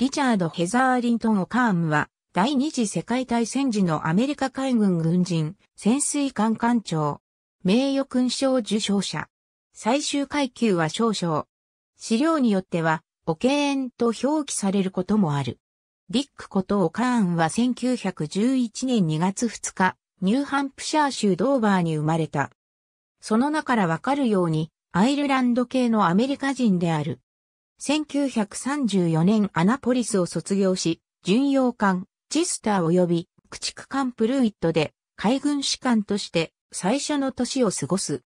リチャード・ヘザーリントン・オカームは、第二次世界大戦時のアメリカ海軍軍人、潜水艦艦長、名誉勲章受章者。最終階級は少々。資料によっては、オケーンと表記されることもある。ディックことオカーンは1911年2月2日、ニューハンプシャー州ドーバーに生まれた。その名からわかるように、アイルランド系のアメリカ人である。1934年アナポリスを卒業し、巡洋艦、チスター及び駆逐艦プルイットで海軍士官として最初の年を過ごす。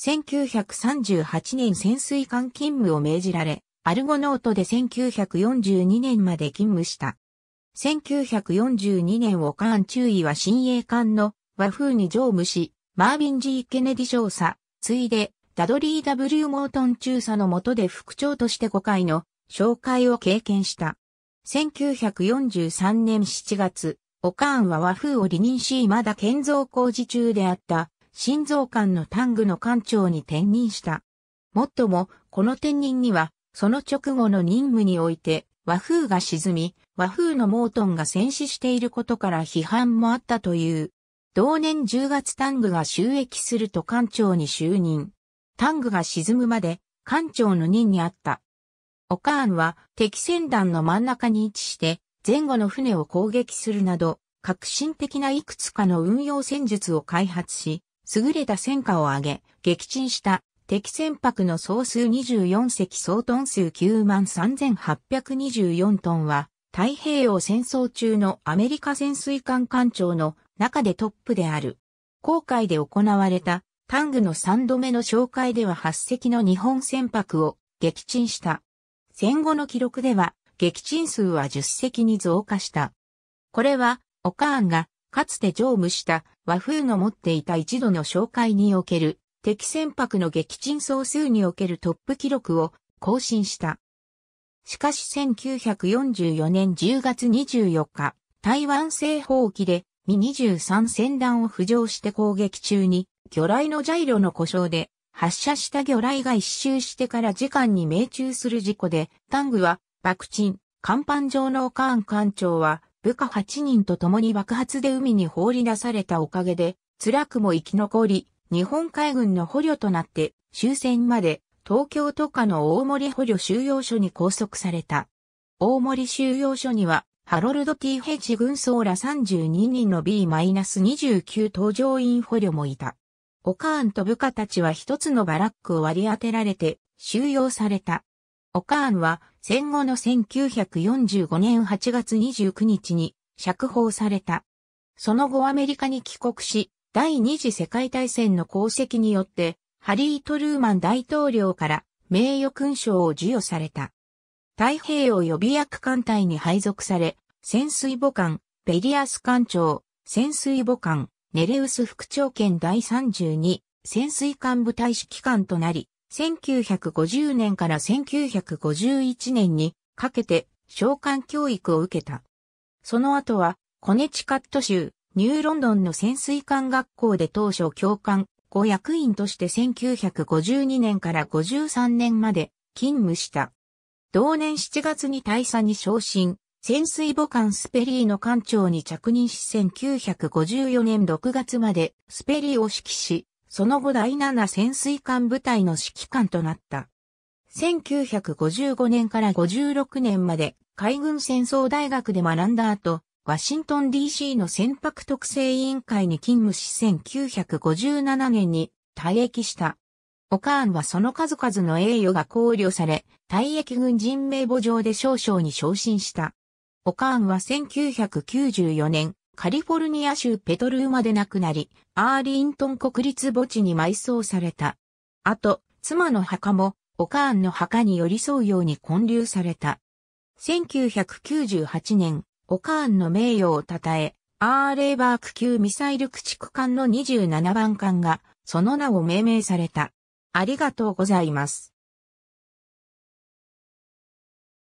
1938年潜水艦勤務を命じられ、アルゴノートで1942年まで勤務した。1942年を艦中尉は新鋭艦の和風に乗務し、マービン・ジー・ケネディ少佐、ついでダドリー・ W・ モートン中佐の下で副長として5回の紹介を経験した。1943年7月、オカーンは和風を離任しまだ建造工事中であった心臓館のタングの館長に転任した。もっとも、この転任には、その直後の任務において、和風が沈み、和風のモートンが戦死していることから批判もあったという。同年10月タングが収益すると館長に就任。タングが沈むまで艦長の任にあった。オカーンは敵船団の真ん中に位置して前後の船を攻撃するなど革新的ないくつかの運用戦術を開発し、優れた戦果を上げ、撃沈した敵船舶の総数24隻総トン数9万3824トンは、太平洋戦争中のアメリカ潜水艦艦長の中でトップである。航海で行われたタングの3度目の紹介では8隻の日本船舶を撃沈した。戦後の記録では、撃沈数は10隻に増加した。これは、オカーンが、かつて乗務した和風の持っていた一度の紹介における、敵船舶の撃沈総数におけるトップ記録を更新した。しかし1944年10月24日、台湾製砲機で、ミ23船団を浮上して攻撃中に、魚雷のジャイロの故障で、発射した魚雷が一周してから時間に命中する事故で、タングは、爆沈、甲板上のカーン艦長は、部下8人と共に爆発で海に放り出されたおかげで、辛くも生き残り、日本海軍の捕虜となって、終戦まで、東京都下の大森捕虜収容所に拘束された。大森収容所には、ハロルド・ T・ ヘッジ軍曹ら32人の B-29 搭乗員捕虜もいた。オカーンと部下たちは一つのバラックを割り当てられて収容された。オカーンは戦後の1945年8月29日に釈放された。その後アメリカに帰国し、第二次世界大戦の功績によって、ハリー・トルーマン大統領から名誉勲章を授与された。太平洋予備役艦隊に配属され、潜水母艦、ベリアス艦長、潜水母艦、ネレウス副長権第32潜水艦部隊指揮官となり、1950年から1951年にかけて召喚教育を受けた。その後は、コネチカット州、ニューロンドンの潜水艦学校で当初教官、ご役員として1952年から53年まで勤務した。同年7月に大佐に昇進、潜水母艦スペリーの艦長に着任し1954年6月までスペリーを指揮し、その後第7潜水艦部隊の指揮官となった。1955年から56年まで海軍戦争大学で学んだ後、ワシントン DC の船舶特性委員会に勤務し1957年に退役した。オカーンはその数々の栄誉が考慮され、退役軍人名簿上で少々に昇進した。オカーンは1994年、カリフォルニア州ペトルーマで亡くなり、アーリントン国立墓地に埋葬された。あと、妻の墓も、オカーンの墓に寄り添うように建立された。1998年、オカーンの名誉を称え、アーレーバーク級ミサイル駆逐艦の27番艦が、その名を命名された。ありがとうございます。